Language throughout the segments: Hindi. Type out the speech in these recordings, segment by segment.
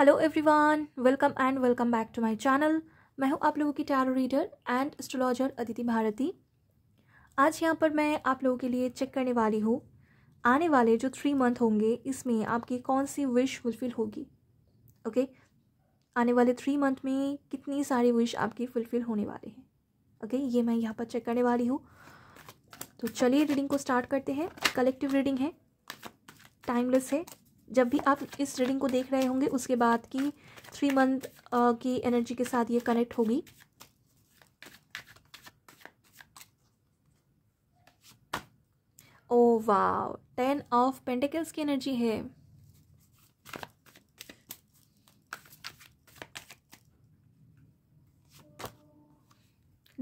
Hello everyone welcome and welcome back to my channel मैं हूं आप लोगों की tarot reader and astrologer Aditi Bharti आज यहां पर मैं आप लोगों के लिए चेक करने वाली हूं आने वाले जो थ्री मंथ होंगे इसमें आपकी कौन सी विश फुलफ़िल होगी ओके okay? आने वाले थ्री मंथ में कितनी सारी विश आपकी फुलफ़िल होने वाली है ओके okay? ये मैं यहाँ पर चेक करने वाली हूँ तो चलिए रीडिंग को स्टार्ट करते हैं कलेक्टिव रीडिंग है टाइमलेस है जब भी आप इस रीडिंग को देख रहे होंगे उसके बाद की थ्री मंथ की एनर्जी के साथ ये कनेक्ट होगी oh wow ten of pentacles की एनर्जी है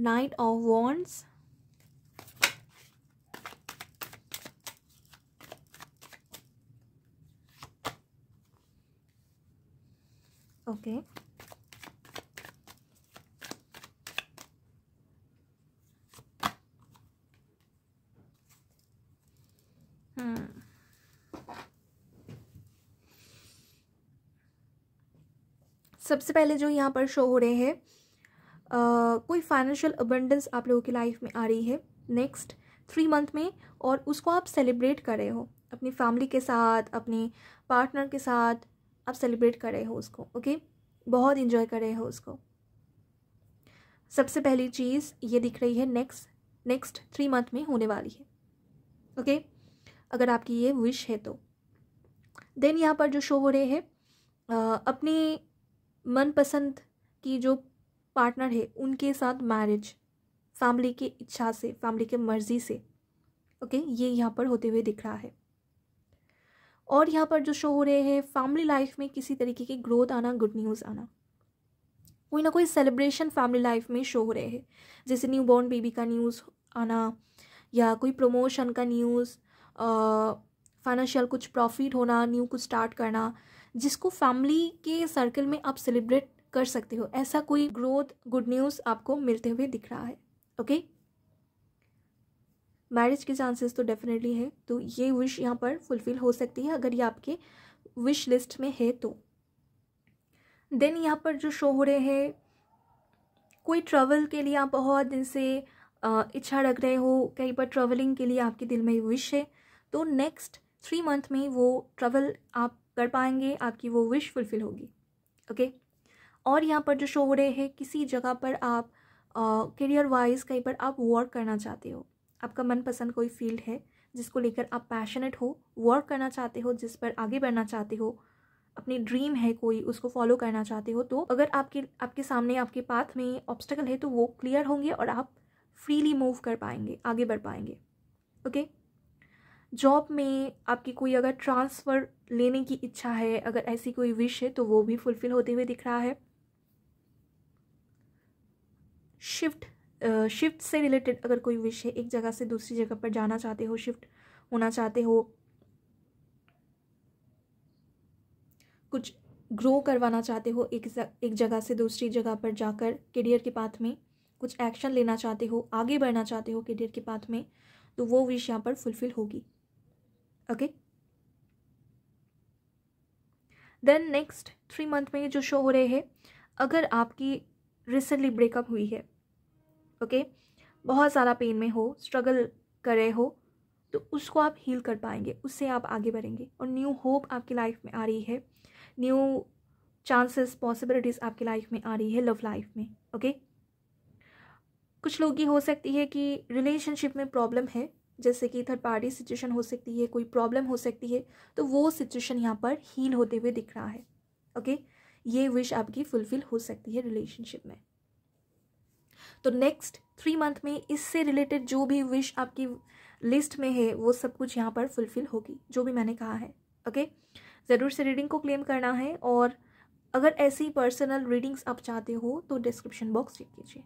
knight of wands okay hmm. सबसे पहले जो यहाँ पर शो हो रहे हैं कोई फाइनेंशियल अबंडेंस आप लोगों की लाइफ में आ रही है नेक्स्ट थ्री मंथ में और उसको आप सेलिब्रेट कर रहे हो अपनी फैमिली के साथ अपनी पार्टनर के साथ आप सेलिब्रेट कर रहे हो उसको ओके बहुत इन्जॉय कर रहे हो उसको सबसे पहली चीज़ ये दिख रही है नेक्स्ट नेक्स्ट थ्री मंथ में होने वाली है ओके अगर आपकी ये विश है तो देन यहाँ पर जो शो हो रहे हैं अपने मनपसंद की जो पार्टनर है उनके साथ मैरिज फैमिली की इच्छा से फैमिली के मर्ज़ी से ओके okay? ये यहाँ पर होते हुए दिख रहा है और यहाँ पर जो शो हो रहे हैं फैमिली लाइफ में किसी तरीके की ग्रोथ आना गुड न्यूज़ आना कोई ना कोई सेलिब्रेशन फैमिली लाइफ में शो हो रहे हैं जैसे न्यू बॉर्न बेबी का न्यूज़ आना या कोई प्रमोशन का न्यूज़ फाइनेंशियल कुछ प्रॉफिट होना न्यू कुछ स्टार्ट करना जिसको फैमिली के सर्कल में आप सेलिब्रेट कर सकते हो ऐसा कोई ग्रोथ गुड न्यूज़ आपको मिलते हुए दिख रहा है ओके okay? मैरिज के चांसेस तो डेफिनेटली है तो ये विश यहाँ पर फुलफ़िल हो सकती है अगर ये आपके विश लिस्ट में है तो देन यहाँ पर जो शो हो रहे हैं कोई ट्रैवल के लिए आप बहुत दिन से इच्छा रख रहे हो कहीं पर ट्रैवलिंग के लिए आपके दिल में विश है तो नेक्स्ट थ्री मंथ में वो ट्रैवल आप कर पाएंगे आपकी वो विश फुलफ़िल होगी ओके और यहाँ पर जो शो हो रहे हैं किसी जगह पर आप करियर वाइज कहीं पर आप वर्क करना चाहते हो आपका मनपसंद कोई फील्ड है जिसको लेकर आप पैशनेट हो वर्क करना चाहते हो जिस पर आगे बढ़ना चाहते हो अपनी ड्रीम है कोई उसको फॉलो करना चाहते हो तो अगर आपके आपके सामने आपके पाथ में ऑब्स्टिकल है तो वो क्लियर होंगे और आप फ्रीली मूव कर पाएंगे आगे बढ़ पाएंगे ओके जॉब में आपकी कोई अगर ट्रांसफ़र लेने की इच्छा है अगर ऐसी कोई विश है तो वो भी फुलफ़िल होते हुए दिख रहा है शिफ्ट शिफ्ट से रिलेटेड अगर कोई विश है एक जगह से दूसरी जगह पर जाना चाहते हो शिफ्ट होना चाहते हो कुछ ग्रो करवाना चाहते हो एक एक जगह से दूसरी जगह पर जाकर करियर के पाथ में कुछ एक्शन लेना चाहते हो आगे बढ़ना चाहते हो करियर के पाथ में तो वो विश यहाँ पर फुलफिल होगी okay then next three month में ये जो शो हो रहे हैं अगर आपकी रिसेंटली ब्रेकअप हुई है ओके बहुत सारा पेन में हो स्ट्रगल कर रहे हो तो उसको आप हील कर पाएंगे उससे आप आगे बढ़ेंगे और न्यू होप आपकी लाइफ में आ रही है न्यू चांसेस पॉसिबिलिटीज़ आपकी लाइफ में आ रही है लव लाइफ में ओके कुछ लोग की हो सकती है कि रिलेशनशिप में प्रॉब्लम है जैसे कि थर्ड पार्टी सिचुएशन हो सकती है कोई प्रॉब्लम हो सकती है तो वो सिचुएशन यहाँ पर हील होते हुए दिख रहा है ओके ये विश आपकी फुलफ़िल हो सकती है रिलेशनशिप में तो नेक्स्ट थ्री मंथ में इससे रिलेटेड जो भी विश आपकी लिस्ट में है वो सब कुछ यहाँ पर फुलफिल होगी जो भी मैंने कहा है ओके ज़रूर से रीडिंग को क्लेम करना है और अगर ऐसी पर्सनल रीडिंग्स आप चाहते हो तो डिस्क्रिप्शन बॉक्स चेक कीजिए